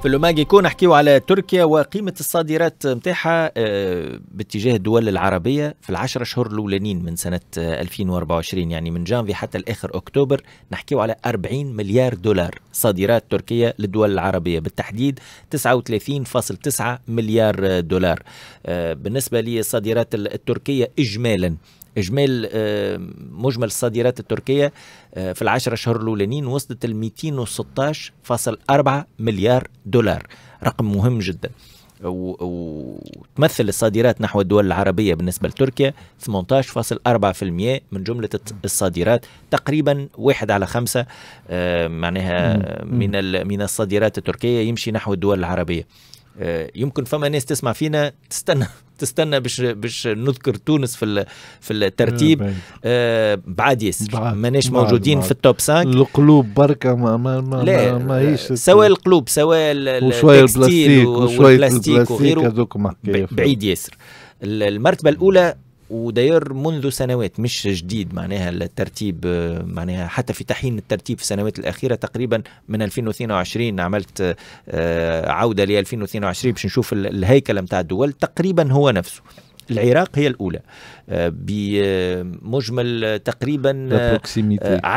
في اللوماج يكون نحكيو على تركيا وقيمة الصادرات نتاعها آه، باتجاه الدول العربية في العشرة شهور الأولانيين من سنة 2024 آه، يعني من جانفي حتى لآخر أكتوبر نحكيو على 40 مليار دولار صادرات تركيا للدول العربية بالتحديد 39.9 مليار دولار آه، بالنسبة للصادرات التركية إجمالاً اجمال آه، مجمل الصادرات التركيه آه، في العشرة اشهر الاولانيين وصلت ل 216.4 مليار دولار رقم مهم جدا وتمثل الصادرات نحو الدول العربية بالنسبة لتركيا 18.4% من جملة الصادرات تقريبا واحد على خمسة آه، معناها من من الصادرات التركية يمشي نحو الدول العربية يمكن فما ناس تسمع فينا تستنى تستنى باش باش نذكر تونس في في الترتيب آه بعاد آه، ياسر ماناش موجودين بعد. في التوب 5 القلوب بركة ما ما ما, لا. ما هيش آه، سواء القلوب سواء وشوية البلاستيك وشوية البلاستيك وغيره بعيد ياسر المرتبة الأولى وداير منذ سنوات مش جديد معناها الترتيب آه، معناها حتى في تحين الترتيب في السنوات الاخيره تقريبا من 2022 عملت آه، عوده ل 2022 باش نشوف الهيكله نتاع الدول تقريبا هو نفسه العراق هي الأولى آه، بمجمل تقريبا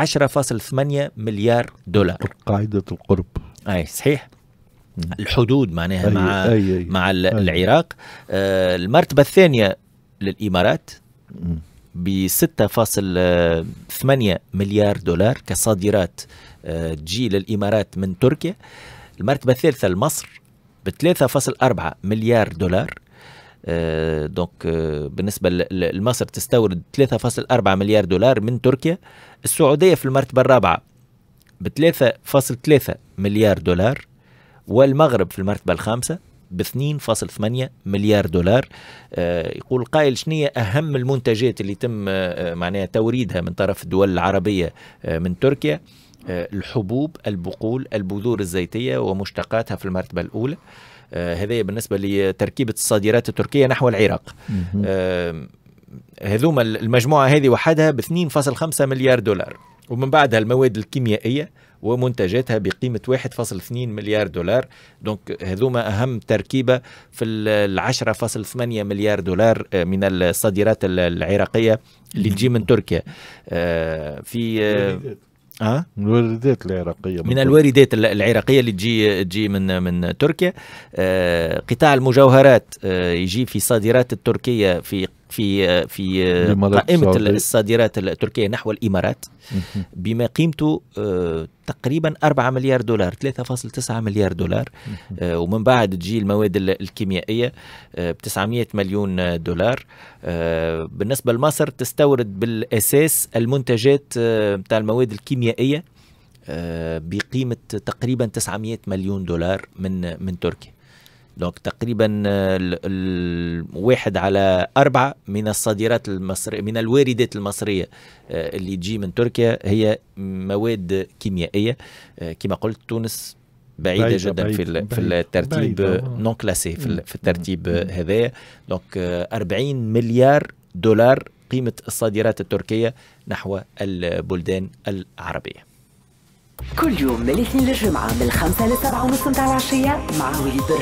10.8 مليار دولار قاعدة القرب أي صحيح الحدود معناها أي مع أي أي مع أي العراق المرتبة الثانية للإمارات ب 6.8 مليار دولار كصادرات تجي آه، للإمارات من تركيا المرتبة الثالثة لمصر ب 3.4 مليار دولار آه، دونك آه، بالنسبه لمصر تستورد 3.4 مليار دولار من تركيا السعوديه في المرتبه الرابعه ب 3.3 مليار دولار والمغرب في المرتبه الخامسه ب 2.8 مليار دولار آه، يقول قائل شنية أهم المنتجات اللي تم آه، معناها توريدها من طرف الدول العربية آه، من تركيا الحبوب البقول البذور الزيتية ومشتقاتها في المرتبة الأولى هذا بالنسبة لتركيبة الصادرات التركية نحو العراق هذوما المجموعة هذه وحدها ب 2.5 مليار دولار ومن بعدها المواد الكيميائية ومنتجاتها بقيمة 1.2 مليار دولار دونك هذوما أهم تركيبة في ال 10.8 مليار دولار آه، من الصادرات العراقية اللي تجي من تركيا آه، في اه من الواردات العراقيه من الواردات العراقيه اللي تجي تجي من من تركيا آه قطاع المجوهرات آه يجي في صادرات التركيه في في في قائمه الصادرات التركيه نحو الامارات بما قيمته آه، تقريبا 4 مليار دولار 3.9 مليار دولار آه، ومن بعد تجي المواد الكيميائيه آه، ب 900 مليون دولار بالنسبه لمصر تستورد بالاساس المنتجات نتاع المواد الكيميائيه بقيمه تقريبا 900 مليون دولار من من تركيا دونك تقريبا آه، واحد على أربعة من الصادرات المصرية من الواردات المصرية آه، اللي تجي من تركيا هي مواد كيميائية آه، كما قلت تونس بعيدة, بعيدة جدا بعيدة في بعيدة في الترتيب نون كلاسي في, في الترتيب هذايا دونك 40 مليار دولار قيمة الصادرات التركية نحو البلدان العربية كل يوم من الاثنين للجمعة من الخمسة للسبعة ونص متاع العشية مع وليد